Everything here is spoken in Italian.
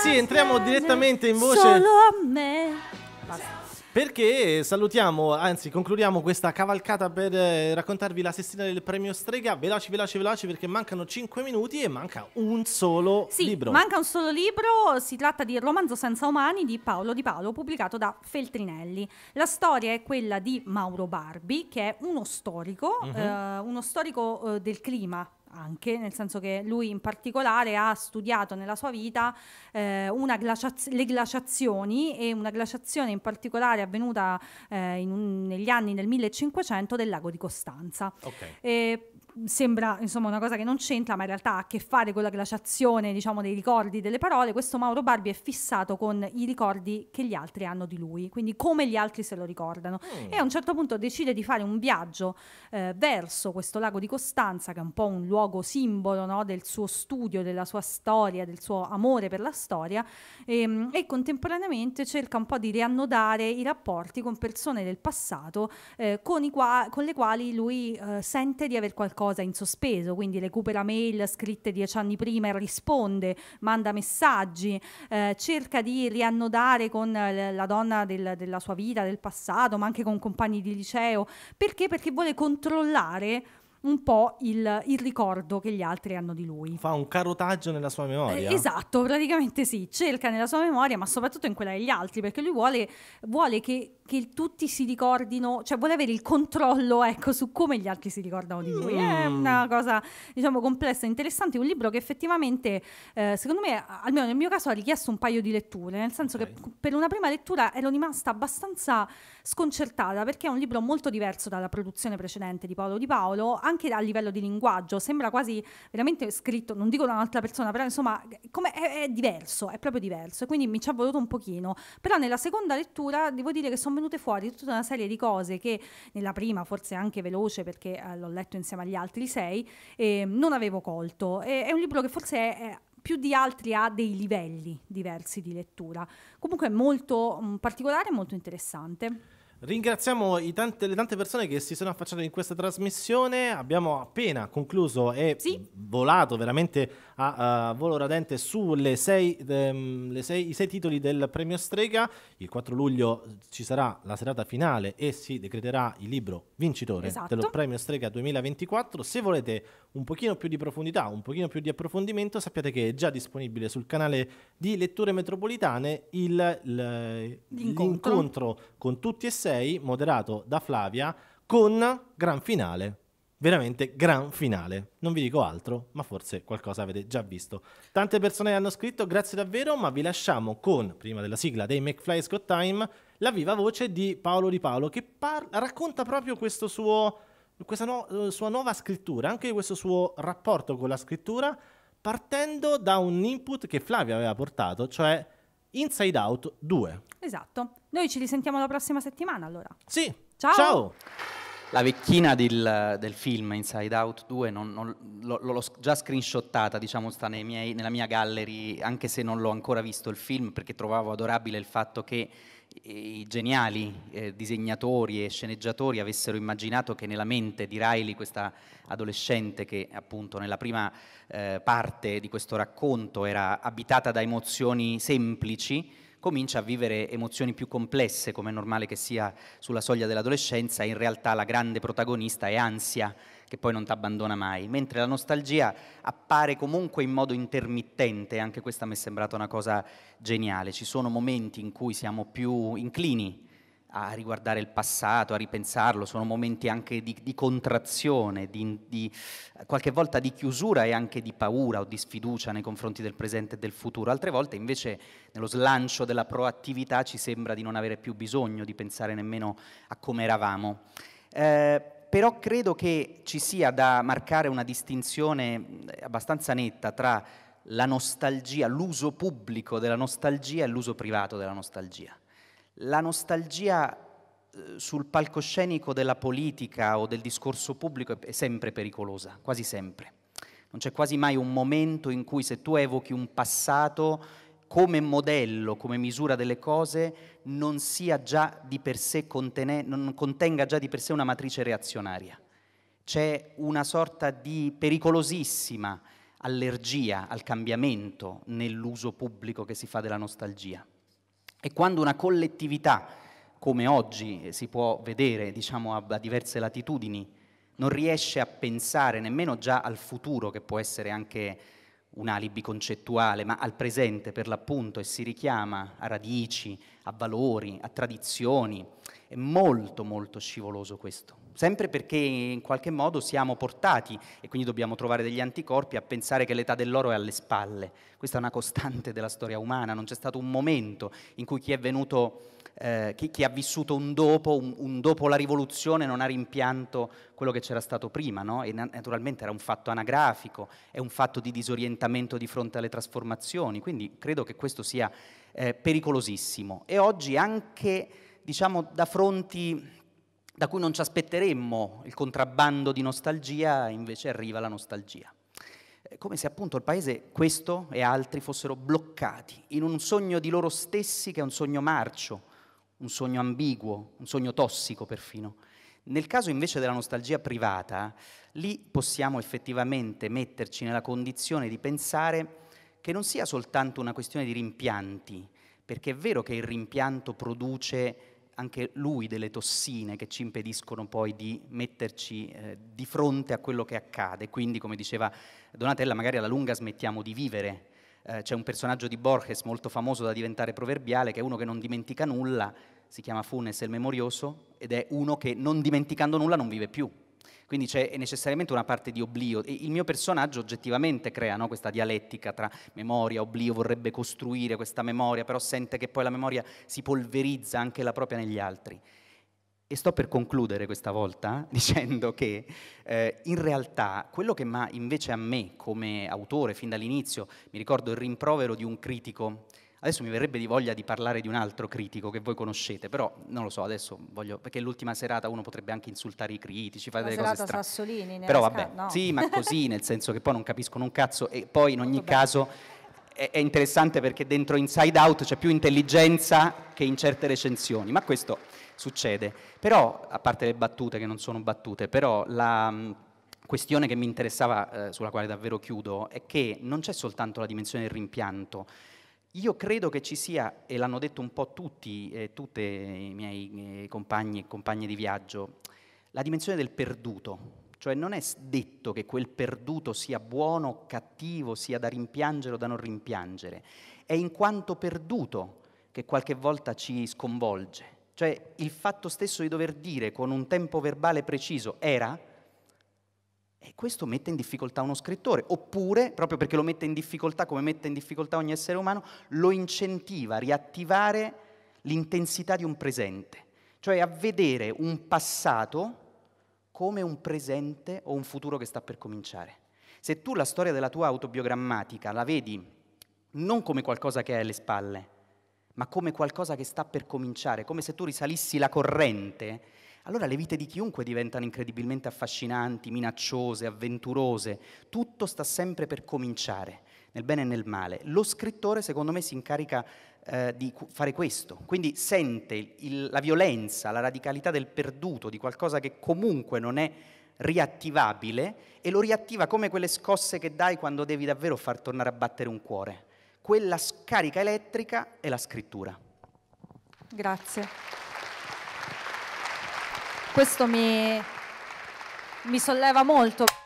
sì, entriamo direttamente in voce. Solo a me. Perché salutiamo, anzi concludiamo questa cavalcata per eh, raccontarvi la sestina del premio Strega, veloci, veloci, veloci perché mancano 5 minuti e manca un solo sì, libro. Manca un solo libro, si tratta di Il romanzo senza umani di Paolo Di Paolo pubblicato da Feltrinelli. La storia è quella di Mauro Barbi che è uno storico, uh-huh. eh, uno storico eh, del clima anche, nel senso che lui in particolare ha studiato nella sua vita eh, glaciaz le glaciazioni e una glaciazione in particolare avvenuta eh, in un, negli anni del 1500 del lago di Costanza. Okay. E, sembra insomma una cosa che non c'entra, ma in realtà ha a che fare con la glaciazione diciamo, dei ricordi delle parole, questo Mauro Barbi è fissato con i ricordi che gli altri hanno di lui, quindi come gli altri se lo ricordano. Mm. E a un certo punto decide di fare un viaggio eh, verso questo lago di Costanza, che è un po' un luogo simbolo no, del suo studio, della sua storia, del suo amore per la storia, e, ehm, e contemporaneamente cerca un po' di riannodare i rapporti con persone del passato eh, con, qua- con, le quali lui eh, sente di aver qualcosa cosa in sospeso, quindi recupera mail scritte dieci anni prima e risponde, manda messaggi, eh, cerca di riannodare con eh, la donna del, della sua vita, del passato, ma anche con compagni di liceo. Perché? Perché vuole controllare un po' il, il, ricordo che gli altri hanno di lui. Fa un carotaggio nella sua memoria. Eh, esatto, praticamente sì, cerca nella sua memoria, ma soprattutto in quella degli altri, perché lui vuole, vuole che, che, tutti si ricordino, cioè vuole avere il controllo ecco, su come gli altri si ricordano di lui. Mm. È una cosa, diciamo, complessa interessante, un libro che effettivamente, eh, secondo me, almeno nel mio caso, ha richiesto un paio di letture, nel senso okay. che per una prima lettura ero rimasta abbastanza sconcertata, perché è un libro molto diverso dalla produzione precedente di Paolo Di Paolo, anche a livello di linguaggio, sembra quasi veramente scritto, non dico da un'altra persona, però insomma è, è, diverso, è proprio diverso, quindi mi ci ha voluto un pochino. Però nella seconda lettura devo dire che sono venute fuori tutta una serie di cose che nella prima, forse anche veloce perché eh, l'ho letto insieme agli altri sei, eh, non avevo colto. E, è un libro che forse è, è più di altri ha dei livelli diversi di lettura. Comunque è molto mh, particolare e molto interessante. Ringraziamo tante, le tante persone che si sono affacciate in questa trasmissione. Abbiamo appena concluso e sì. volato veramente a uh, volo radente sui sei, um, sei, sei, titoli del premio Strega. Il 4 luglio ci sarà la serata finale e si decreterà il libro vincitore esatto. del premio Strega 2024. Se volete un pochino più di profondità, un pochino più di approfondimento, sappiate che è già disponibile sul canale di Letture Metropolitane il, il, l'incontro. l'incontro con tutti e sei 6, moderato da Flavia, con gran finale. Veramente gran finale. Non vi dico altro, ma forse qualcosa avete già visto. Tante persone hanno scritto, grazie davvero, ma vi lasciamo con, prima della sigla dei McFly Scott Time, la viva voce di Paolo Di Paolo, che parla, racconta proprio suo, questa no, sua nuova scrittura, anche questo suo rapporto con la scrittura, partendo da un input che Flavia aveva portato, cioè Inside Out 2. Esatto. Noi ci risentiamo la prossima settimana allora. Sì. Ciao. Ciao la vecchina del, del, film Inside Out 2 l'ho già screenshottata, diciamo, sta miei, nella mia gallery, anche se non l'ho ancora visto il film, perché trovavo adorabile il fatto che i geniali eh, disegnatori e sceneggiatori avessero immaginato che nella mente di Riley, questa adolescente che appunto nella prima eh, parte di questo racconto era abitata da emozioni semplici, comincia a vivere emozioni più complesse, come è normale che sia sulla soglia dell'adolescenza, in realtà la grande protagonista è ansia, che poi non ti abbandona mai, mentre la nostalgia appare comunque in modo intermittente, anche questa mi è sembrata una cosa geniale, ci sono momenti in cui siamo più inclini a riguardare il passato, a ripensarlo, sono momenti anche di, di contrazione, di, di, qualche volta di chiusura e anche di paura o di sfiducia nei confronti del presente e del futuro, altre volte invece nello slancio della proattività ci sembra di non avere più bisogno di pensare nemmeno a come eravamo. Eh, però credo che ci sia da marcare una distinzione eh, abbastanza netta tra la nostalgia, l'uso pubblico della nostalgia e l'uso privato della nostalgia la nostalgia eh, sul palcoscenico della politica o del discorso pubblico è sempre pericolosa, quasi sempre. Non c'è quasi mai un momento in cui se tu evochi un passato come modello, come misura delle cose, non, già contene, non contenga già di per sé una matrice reazionaria. C'è una sorta di pericolosissima allergia al cambiamento nell'uso pubblico che si fa della nostalgia. E quando una collettività, come oggi eh, si può vedere diciamo, a diverse latitudini, non riesce a pensare nemmeno già al futuro, che può essere anche un alibi concettuale, ma al presente per l'appunto e si richiama a radici, a valori, a tradizioni. È molto molto scivoloso questo sempre perché in qualche modo siamo portati e quindi dobbiamo trovare degli anticorpi a pensare che l'età dell'oro è alle spalle. Questa è una costante della storia umana, non c'è stato un momento in cui chi è venuto, eh, chi, chi, ha vissuto un dopo, un, un dopo, la rivoluzione non ha rimpianto quello che c'era stato prima, no? e naturalmente era un fatto anagrafico, è un fatto di disorientamento di fronte alle trasformazioni, quindi credo che questo sia eh, pericolosissimo. E oggi anche diciamo, da fronti da cui non ci aspetteremmo il contrabbando di nostalgia, invece arriva la nostalgia. Eh, come se appunto il paese, questo e altri, fossero bloccati in un sogno di loro stessi che è un sogno marcio, un sogno ambiguo, un sogno tossico perfino. Nel caso invece della nostalgia privata, lì possiamo effettivamente metterci nella condizione di pensare che non sia soltanto una questione di rimpianti, perché è vero che il rimpianto produce anche lui delle tossine che ci impediscono poi di metterci eh, di fronte a quello che accade. Quindi, come diceva Donatella, magari alla lunga smettiamo di vivere. Eh, c'è un personaggio di Borges molto famoso da diventare proverbiale, che è uno che non dimentica nulla, si chiama Funes il Memorioso, ed è uno che non dimenticando nulla non vive più, quindi c'è necessariamente una parte di oblio. E il mio personaggio oggettivamente crea no, questa dialettica tra memoria, oblio, vorrebbe costruire questa memoria, però sente che poi la memoria si polverizza anche la propria negli altri. E sto per concludere questa volta dicendo che eh, in realtà quello che ma invece a me come autore fin dall'inizio, mi ricordo il rimprovero di un critico Adesso mi verrebbe di voglia di parlare di un altro critico che voi conoscete, però non lo so, adesso voglio perché l'ultima serata uno potrebbe anche insultare i critici, fare la delle cose strane. Sassolini, però vabbè, no. sì, ma così, nel senso che poi non capiscono un cazzo e poi in ogni Tutto caso è, è, interessante perché dentro Inside Out c'è più intelligenza che in certe recensioni, ma questo succede. Però a parte le battute che non sono battute, però la questione che mi interessava eh, sulla quale davvero chiudo è che non c'è soltanto la dimensione del rimpianto io credo che ci sia, e l'hanno detto un po' tutti, eh, tutti i miei eh, compagni e compagne di viaggio, la dimensione del perduto. Cioè non è detto che quel perduto sia buono, o cattivo, sia da rimpiangere o da non rimpiangere. È in quanto perduto che qualche volta ci sconvolge. Cioè il fatto stesso di dover dire con un tempo verbale preciso era, e questo mette in difficoltà uno scrittore, oppure, proprio perché lo mette in difficoltà come mette in difficoltà ogni essere umano, lo incentiva a riattivare l'intensità di un presente, cioè a vedere un passato come un presente o un futuro che sta per cominciare. Se tu la storia della tua autobiogrammatica la vedi non come qualcosa che hai alle spalle, ma come qualcosa che sta per cominciare, come se tu risalissi la corrente allora le vite di chiunque diventano incredibilmente affascinanti, minacciose, avventurose. Tutto sta sempre per cominciare, nel bene e nel male. Lo scrittore, secondo me, si incarica eh, di fare questo. Quindi sente il, la violenza, la radicalità del perduto, di qualcosa che comunque non è riattivabile e lo riattiva come quelle scosse che dai quando devi davvero far tornare a battere un cuore. Quella scarica elettrica è la scrittura. Grazie questo mi, mi solleva molto.